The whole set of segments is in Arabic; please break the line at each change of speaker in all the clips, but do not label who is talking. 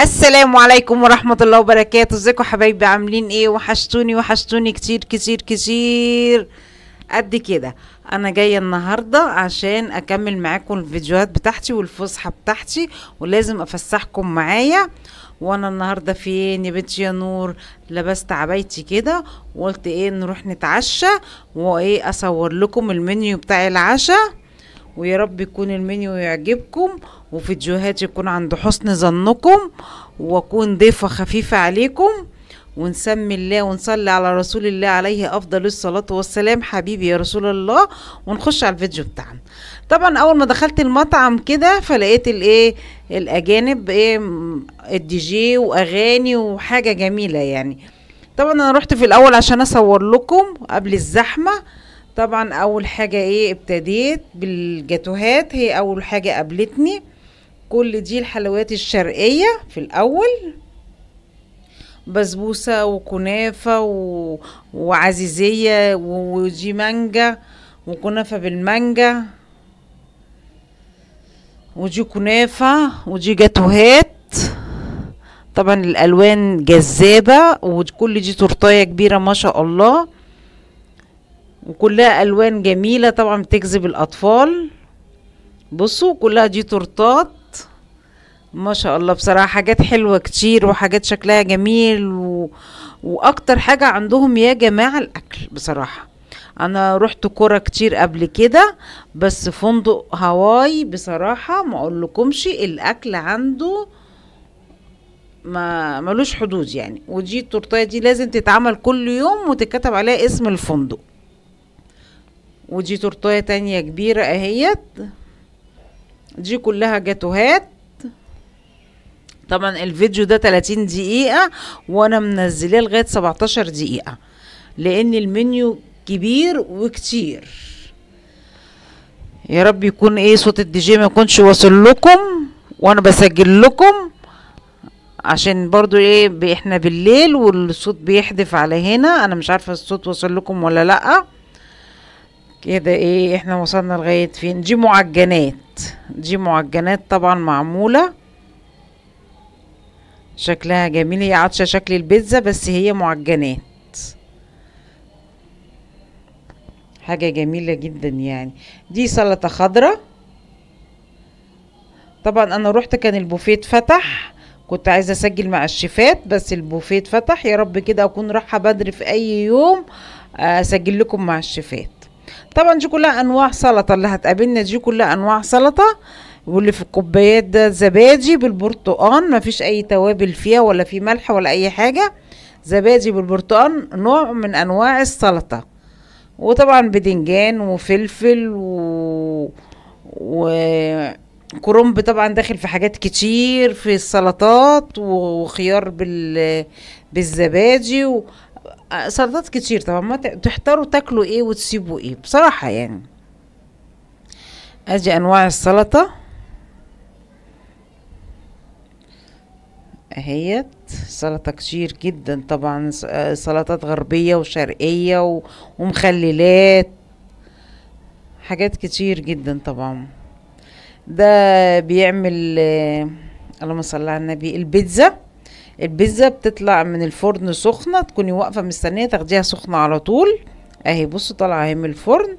السلام عليكم ورحمة الله وبركاته ازيكم حبايبي عاملين ايه وحشتوني وحشتوني كتير كتير كتير قد كده انا جاية النهاردة عشان اكمل معاكم الفيديوهات بتاعتي والفصحة بتاعتي ولازم افسحكم معايا وانا النهاردة فين يا بنتي يا نور لبست عبايتي كده وقلت ايه نروح نتعشى وايه اصور لكم المنيو بتاع العشاء ويا رب يكون المنيو يعجبكم وفيديوهات يكون عند حسن ظنكم واكون ضيفه خفيفه عليكم ونسمي الله ونصلي على رسول الله عليه افضل الصلاه والسلام حبيبي يا رسول الله ونخش على الفيديو بتاعنا طبعا اول ما دخلت المطعم كده فلقيت الايه الاجانب ايه الدي جي واغاني وحاجه جميله يعني طبعا انا رحت في الاول عشان اصور لكم قبل الزحمه طبعا اول حاجه ايه ابتديت بالجاتوهات هي اول حاجه قابلتني كل دي الحلويات الشرقية في الأول بسبوسة وكنافة و... وعزيزية ودي مانجا وكنافة بالمانجا ودي كنافة ودي جاتوهات طبعا الألوان جذابة وكل دي تورتاية كبيرة ما شاء الله وكلها ألوان جميلة طبعا بتجذب الأطفال بصوا كلها دي تورتات ما شاء الله بصراحة حاجات حلوة كتير وحاجات شكلها جميل و... واكتر حاجة عندهم يا جماعة الاكل بصراحة انا رحت كرة كتير قبل كده بس فندق هواي بصراحة ما اقولكمش الاكل عنده ما ملوش حدود يعني ودي التورتايه دي لازم تتعمل كل يوم وتتكتب عليها اسم الفندق ودي تورتايه تانية كبيرة اهيت دي كلها جاتوهات طبعا الفيديو ده 30 دقيقه وانا منزلاه لغايه 17 دقيقه لان المنيو كبير وكتير يا رب يكون ايه صوت الدي جي ما يكونش واصل لكم وانا بسجل لكم عشان برضو ايه احنا بالليل والصوت بيحدف على هنا انا مش عارفه الصوت وصل لكم ولا لا كده ايه احنا وصلنا لغايه فين دي معجنات دي معجنات طبعا معموله شكلها جميل هي عطشة شكل البيتزا بس هي معجنات حاجة جميلة جدا يعني دي سلطة خضراء طبعا انا روحت كان البوفيه اتفتح كنت عايزه اسجل مع الشيفات بس البوفيه اتفتح يا رب كده اكون رايحه بدري في اي يوم آه، اسجل لكم مع الشيفات طبعا دي كلها انواع سلطه اللي هتقابلنا دي كلها انواع سلطه واللي في الكوبايات ده زبادي بالبرتقان مفيش اي توابل فيها ولا في ملح ولا اي حاجه زبادي بالبرتقان نوع من انواع السلطه وطبعا بدنجان وفلفل و وكرنب طبعا داخل في حاجات كتير في السلطات وخيار بال بالزبادي و... سلطات كتير طبعا ما تحتاروا تاكلوا ايه وتسيبوا ايه بصراحه يعني ادي انواع السلطه اهيت سلطة كتير جدا طبعا آه، سلطات غربية وشرقية و... ومخللات حاجات كتير جدا طبعا ده بيعمل آه، اللهم صل على النبي البيتزا البيتزا بتطلع من الفرن سخنة تكوني واقفة مستنية تاخديها سخنة على طول اهي بصوا طالعة اهي من الفرن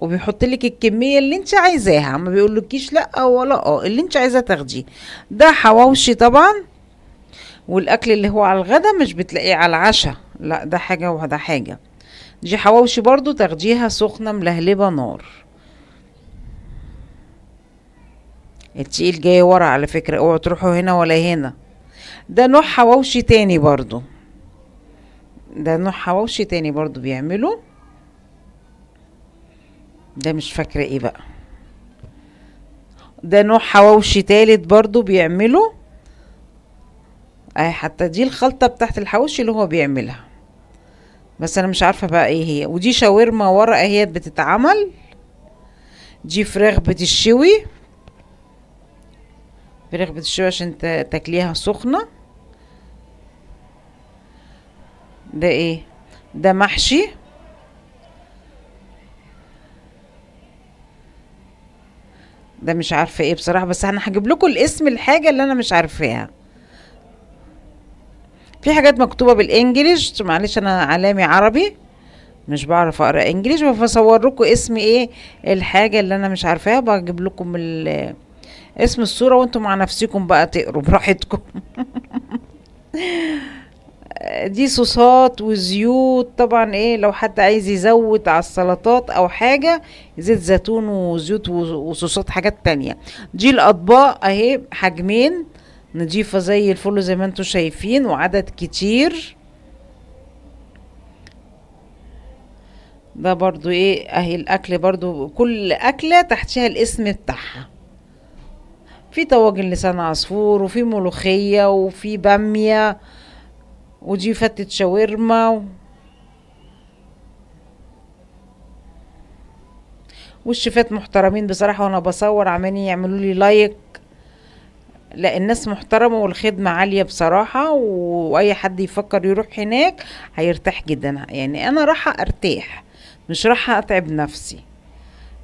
وبيحط لك الكميه اللي انت عايزاها ما بيقولكيش لا ولا اه اللي انت عايزاه تاخديه ده حواوشي طبعا والاكل اللي هو على الغدا مش بتلاقيه على العشاء لا ده حاجه وده حاجه دي حواوشي برضو تاخديها سخنه ملهلبه نار التقيل جاي ورا على فكره اوعوا تروحوا هنا ولا هنا ده نوع حواوشي تاني برضو ده نوع حواوشي تاني برضو بيعمله ده مش فاكرة ايه بقى ده نوع حواوشي تالت برضو بيعمله اي حتى دي الخلطة بتاعت الحواوشي اللي هو بيعملها بس انا مش عارفة بقى ايه هي ودي شاورما ورقة هي بتتعمل دي فراخ بتشوي فراخ بتشوي عشان تاكليها سخنة ده ايه ده محشي ده مش عارفه ايه بصراحه بس انا هجيب لكم الاسم الحاجه اللي انا مش عارفاها في حاجات مكتوبه بالانجليش معلش انا علامي عربي مش بعرف اقرا انجليش بصور لكم اسم ايه الحاجه اللي انا مش عارفاها بجيب لكم اسم الصوره وانتم مع نفسكم بقى تقروا براحتكم دي صوصات وزيوت طبعا ايه لو حد عايز يزود على السلطات او حاجة زيت زيتون وزيوت وصوصات حاجات تانية دي الاطباق اهي حجمين نضيفة زي الفل زي ما انتم شايفين وعدد كتير ده برضو ايه اهي الاكل برضو كل اكلة تحتها الاسم بتاعها في طواجن لسان عصفور وفي ملوخية وفي بامية ودي فتة شاورما و... والشيفات محترمين بصراحة وانا بصور عمالين يعملوا لي لايك لا الناس محترمة والخدمة عالية بصراحة واي حد يفكر يروح هناك هيرتاح جدا يعني انا راح ارتاح مش راح اتعب نفسي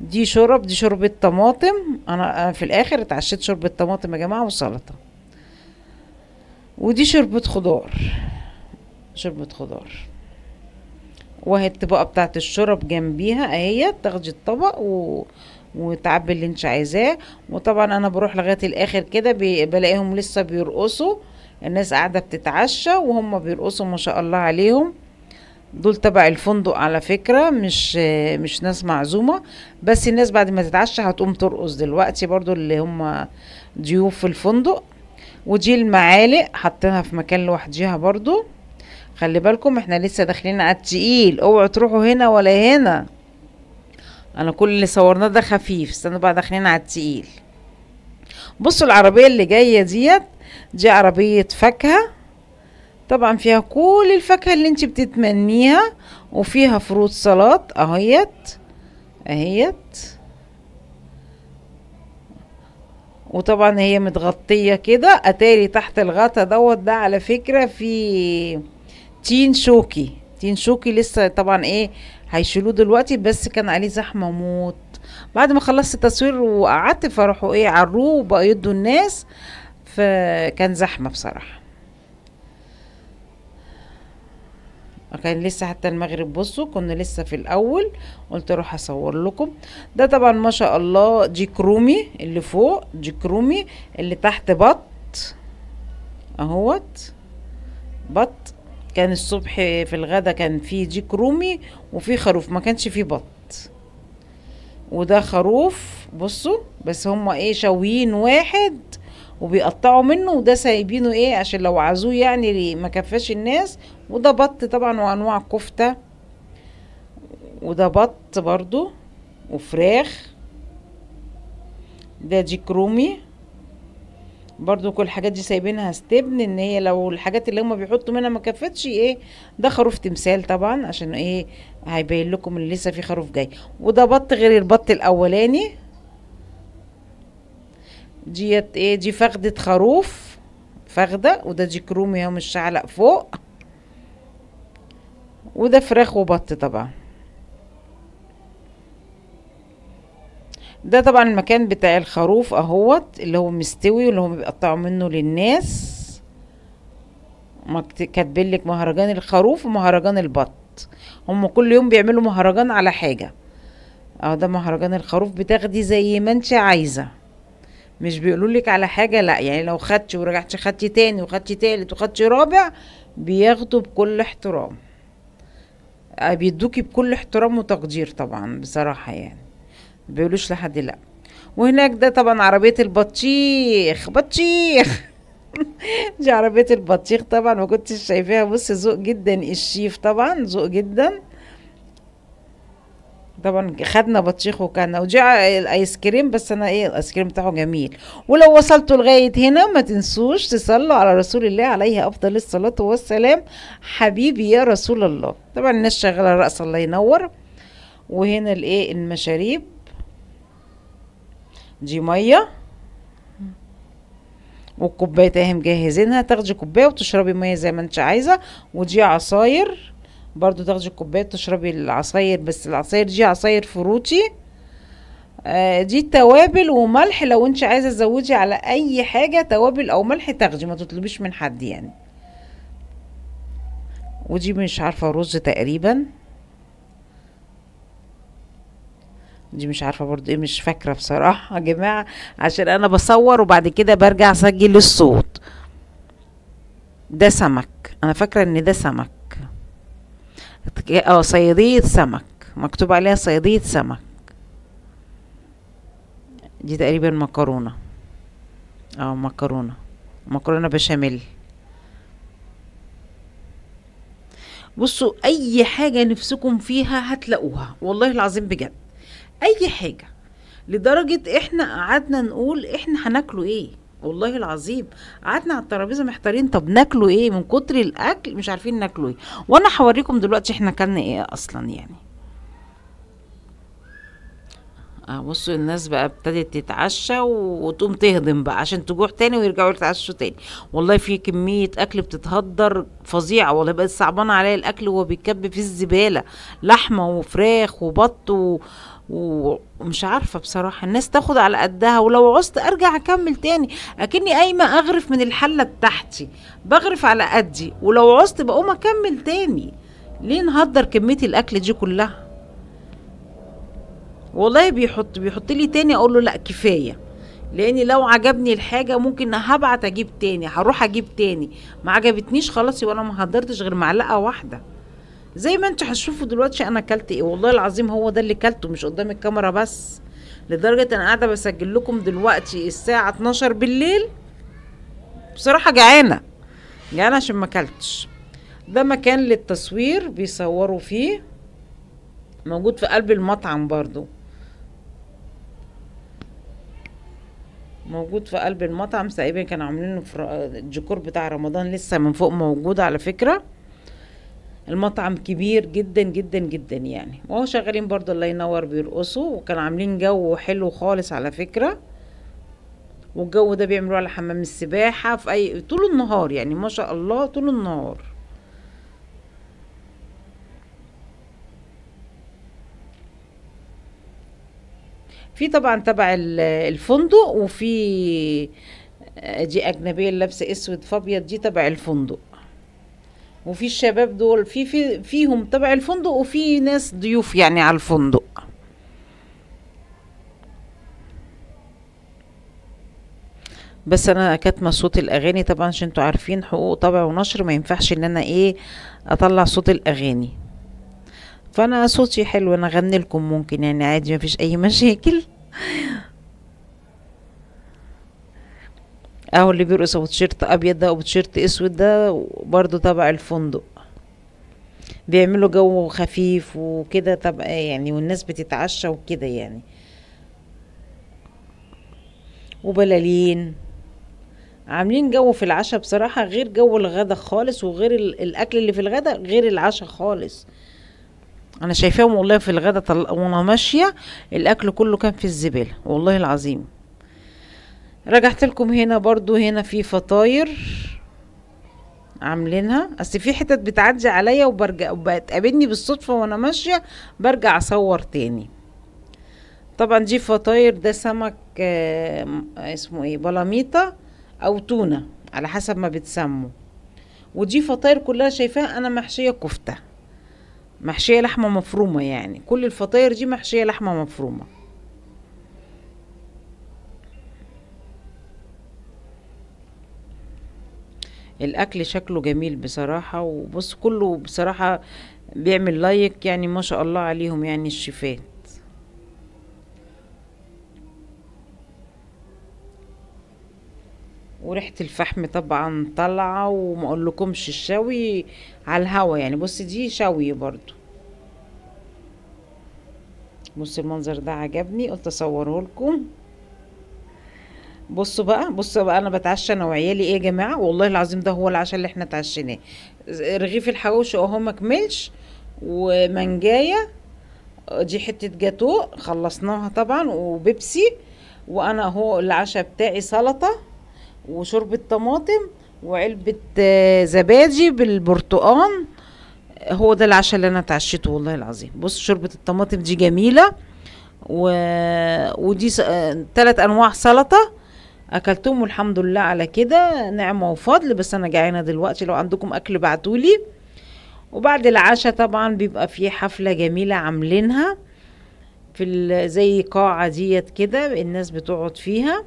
دي شرب دي شوربة طماطم انا في الاخر اتعشيت شوربة طماطم يا جماعة وسلطة ودي شوربة خضار شوربة خضار وهي الطبقة بتاعت الشرب جنبيها اهي تاخدي الطبق و... وتعبي اللي انت عايزاه وطبعا انا بروح لغايه الاخر كده بي... بلاقيهم لسه بيرقصوا الناس قاعده بتتعشى وهم بيرقصوا ما شاء الله عليهم دول تبع الفندق على فكرة مش مش ناس معزومة بس الناس بعد ما تتعشى هتقوم ترقص دلوقتي برضو اللي هم ضيوف الفندق ودي المعالق حطيناها في مكان لوحديها برضو خلي بالكم احنا لسه داخلين على التقيل اوعوا تروحوا هنا ولا هنا انا كل اللي صورناه ده خفيف استنوا بقى داخلين على التقيل بصوا العربيه اللي جايه ديت دي عربيه فاكهه طبعا فيها كل الفاكهه اللي انت بتتمنيها وفيها فروت سلطات اهيت اهيت وطبعا هي متغطيه كده اتاري تحت الغطا دوت ده على فكره في تين شوكي تين شوكي لسه طبعا ايه هيشيلوه دلوقتي بس كان عليه زحمه موت بعد ما خلصت التصوير وقعدت فرحوا ايه عروه وبقى يدوا الناس فكان زحمه بصراحه كان لسه حتى المغرب بصوا كنا لسه في الاول قلت اروح اصور لكم ده طبعا ما شاء الله دي رومي اللي فوق دي رومي اللي تحت بط اهوت بط كان الصبح في الغدا كان في ديك رومي وفي خروف ما كانش في بط وده خروف بصوا بس هما ايه شاويين واحد وبيقطعوا منه وده سايبينه ايه عشان لو عزوه يعني ما كفاش الناس وده بط طبعا وانواع كفته وده بط برضو وفراخ ده ديك رومي برضو كل الحاجات دي سايبينها ستبن ان هي لو الحاجات اللي هما بيحطوا منها ما كفتش ايه ده خروف تمثال طبعا عشان ايه هيبين لكم ان لسه في خروف جاي وده بط غير البط الاولاني ديت ايه دي فخدة خروف فخدة وده دي كرومي اهو مش علق فوق وده فراخ وبط طبعا ده طبعا المكان بتاع الخروف اهوت اللي هو مستوي واللي هم بيقطعوا منه للناس لك مهرجان الخروف ومهرجان البط هم كل يوم بيعملوا مهرجان على حاجه اه ده مهرجان الخروف بتاخدي زي ما انت عايزه مش بيقولولك على حاجه لا يعني لو خدتي ورجعتي خدتي تاني وخدتي تالت وخدتي رابع بياخدوا بكل احترام آه، بيدوكي بكل احترام وتقدير طبعا بصراحه يعني بيقولوش لحد لا وهناك ده طبعا عربية البطيخ بطيخ دي عربية البطيخ طبعا ما كنتش شايفاها بص ذوق جدا الشيف طبعا ذوق جدا طبعا خدنا بطيخ وكان ودي الايس كريم بس انا ايه الايس كريم بتاعه جميل ولو وصلتوا لغايه هنا ما تنسوش تصلوا على رسول الله عليه افضل الصلاه والسلام حبيبي يا رسول الله طبعا الناس شغاله الرقص الله ينور وهنا الايه المشاريب دي ميه والكوبايه اهي مجهزينها تاخدي كوبايه وتشربي ميه زي ما انت عايزه ودي عصاير برضو تاخدي الكوبايه تشربي العصاير بس العصاير دي عصاير فروتي آه دي توابل وملح لو انت عايزه تزودي على اي حاجه توابل او ملح تاخدي ما تطلبيش من حد يعني ودي مش عارفه رز تقريبا دي مش عارفه برضو ايه مش فاكره بصراحه يا جماعه عشان انا بصور وبعد كده برجع اسجل الصوت ده سمك انا فاكره ان ده سمك اه صياديه سمك مكتوب عليها صياديه سمك دي تقريبا مكرونه اه مكرونه مكرونه بشاميل بصوا اي حاجه نفسكم فيها هتلاقوها والله العظيم بجد اي حاجه لدرجه احنا قعدنا نقول احنا هناكله ايه والله العظيم قعدنا على الترابيزه محتارين طب ناكله ايه من كتر الاكل مش عارفين ناكله ايه وانا هوريكم دلوقتي احنا اكلنا ايه اصلا يعني آه، بصوا الناس بقى ابتدت تتعشى وتقوم تهضم بقى عشان تجوع تاني ويرجعوا يتعشوا تاني والله في كمية أكل بتتهدر فظيعة والله بقت صعبانة عليا الأكل وهو بيكب في الزبالة لحمة وفراخ وبط و... ومش عارفه بصراحه الناس تاخد على قدها ولو عوزت ارجع اكمل تاني اكني قايمه اغرف من الحله بتاعتي بغرف على قدي ولو عوزت بقوم اكمل تاني ليه نهدر كميه الاكل دي كلها والله بيحط بيحط لي تاني اقول له لا كفايه لاني لو عجبني الحاجه ممكن هبعت اجيب تاني هروح اجيب تاني ما عجبتنيش خلاص يبقى انا ما هدرتش غير معلقه واحده زي ما انتوا هتشوفوا دلوقتي انا اكلت ايه والله العظيم هو ده اللي كلته مش قدام الكاميرا بس لدرجه انا قاعده بسجل لكم دلوقتي الساعه 12 بالليل بصراحه جعانه جعانه عشان ما اكلتش ده مكان للتصوير بيصوروا فيه موجود في قلب المطعم برضو موجود في قلب المطعم تقريبا كانوا عاملينه في الديكور بتاع رمضان لسه من فوق موجود على فكره المطعم كبير جدا جدا جدا يعني وهو شغالين برضو الله ينور بيرقصوا وكان عاملين جو حلو خالص على فكرة والجو ده بيعملوه على حمام السباحة في أي طول النهار يعني ما شاء الله طول النهار في طبعا تبع الفندق وفي دي آه، أجنبية لابسة أسود فأبيض دي تبع الفندق وفي الشباب دول في, في فيهم تبع الفندق وفي ناس ضيوف يعني على الفندق بس انا كاتمه صوت الاغاني طبعا عشان انتوا عارفين حقوق طبع ونشر ما ينفعش ان انا ايه اطلع صوت الاغاني فانا صوتي حلو انا اغني لكم ممكن يعني عادي ما فيش اي مشاكل اهو اللي بيرقص ابو تيشيرت ابيض ده ابو تيشيرت اسود ده برضو تبع الفندق بيعملوا جو خفيف وكده تبع آه، يعني والناس بتتعشى وكده يعني وبلالين عاملين جو في العشاء بصراحة غير جو الغدا خالص وغير الأكل اللي في الغدا غير العشاء خالص أنا شايفاهم والله في الغدا وأنا ماشية الأكل كله كان في الزبالة والله العظيم رجعت لكم هنا برضو هنا في فطاير عاملينها اصل في حتت بتعدي عليا وبرجع وبتقابلني بالصدفه وانا ماشيه برجع اصور تاني طبعا دي فطاير ده سمك آه، اسمه ايه بلاميطه او تونه على حسب ما بتسموا ودي فطاير كلها شايفاها انا محشيه كفته محشيه لحمه مفرومه يعني كل الفطاير دي محشيه لحمه مفرومه الاكل شكله جميل بصراحه وبص كله بصراحه بيعمل لايك يعني ما شاء الله عليهم يعني الشيفات وريحه الفحم طبعا طالعه وما اقولكمش الشوي على الهوا يعني بص دي شوي برضو بص المنظر ده عجبني قلت اصوره لكم بصوا بقى بصوا بقى انا بتعشى انا وعيالي ايه يا جماعه والله العظيم ده هو العشاء اللي احنا اتعشيناه رغيف الحواوشي اهو مكملش ومانجايه دي حته جاتو خلصناها طبعا وبيبسي وانا اهو العشاء بتاعي سلطه وشوربه طماطم وعلبه آه، زبادي بالبرتقان هو ده العشاء اللي انا اتعشيته والله العظيم بص شوربه الطماطم دي جميله و... ودي ثلاث آه، انواع سلطه اكلتهم والحمد لله على كده نعمه وفضل بس انا جعانه دلوقتي لو عندكم اكل بعتولي وبعد العشاء طبعا بيبقى في حفله جميله عاملينها في زي قاعه ديت كده الناس بتقعد فيها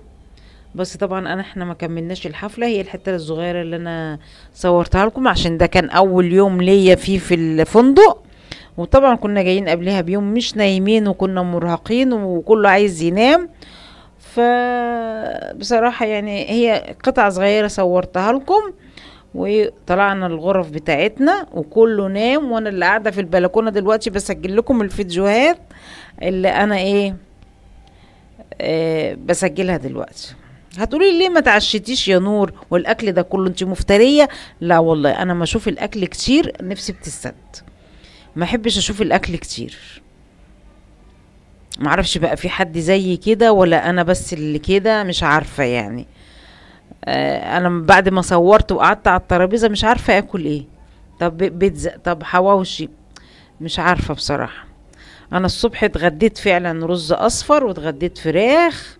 بس طبعا انا احنا ما كملناش الحفله هي الحته الصغيره اللي انا صورتها لكم عشان ده كان اول يوم ليا فيه في الفندق وطبعا كنا جايين قبلها بيوم مش نايمين وكنا مرهقين وكله عايز ينام فبصراحة يعني هي قطعة صغيرة صورتها لكم وطلعنا الغرف بتاعتنا وكله نام وانا اللي قاعدة في البلكونة دلوقتي بسجل لكم الفيديوهات اللي انا ايه آه، بسجلها دلوقتي هتقولي ليه ما تعشتيش يا نور والاكل ده كله انت مفتريه لا والله انا ما اشوف الاكل كتير نفسي بتسد ما احبش اشوف الاكل كتير معرفش بقى في حد زيي كده ولا انا بس اللي كده مش عارفه يعني آه انا بعد ما صورت وقعدت على الترابيزه مش عارفه اكل ايه طب بيتزا طب حواوشي مش عارفه بصراحه انا الصبح اتغديت فعلا رز اصفر واتغديت فراخ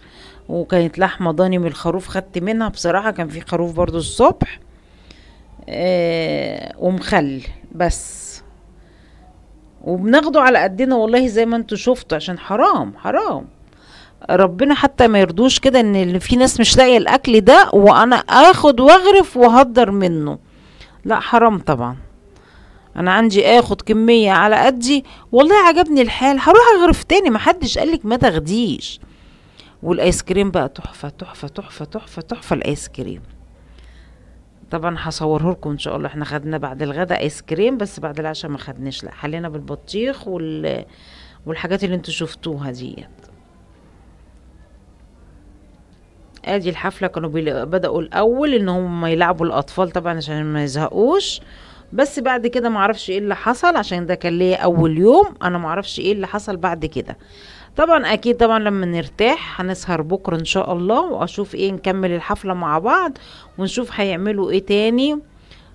وكانت لحمه ضاني من الخروف خدت منها بصراحه كان في خروف برضو الصبح آه ومخل بس وبناخده على قدنا والله زي ما انتوا شفتوا عشان حرام حرام ربنا حتى ما يرضوش كده ان في ناس مش لاقيه الاكل ده وانا اخد واغرف وهدر منه لا حرام طبعا انا عندي اخد كميه على قدي والله عجبني الحال هروح اغرف تاني محدش قالك ما تاخديش والايس كريم بقى تحفه تحفه تحفه تحفه تحفه الايس كريم طبعا هصوره لكم ان شاء الله احنا خدنا بعد الغداء ايس كريم بس بعد العشاء ما خدناش لا حلينا بالبطيخ وال... والحاجات اللي انتوا شفتوها ديت ادي الحفله كانوا بداوا الاول ان هم يلعبوا الاطفال طبعا عشان ما يزهقوش بس بعد كده معرفش ايه اللي حصل عشان ده كان ليا اول يوم انا معرفش ايه اللي حصل بعد كده طبعا اكيد طبعا لما نرتاح هنسهر بكره ان شاء الله واشوف ايه نكمل الحفله مع بعض ونشوف هيعملوا ايه تاني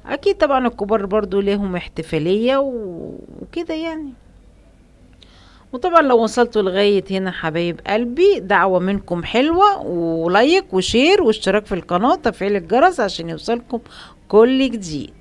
اكيد طبعا الكبار برضو ليهم احتفاليه وكده يعني وطبعا لو وصلتوا لغاية هنا حبايب قلبي دعوة منكم حلوة ولايك وشير واشتراك في القناة تفعيل الجرس عشان يوصلكم كل جديد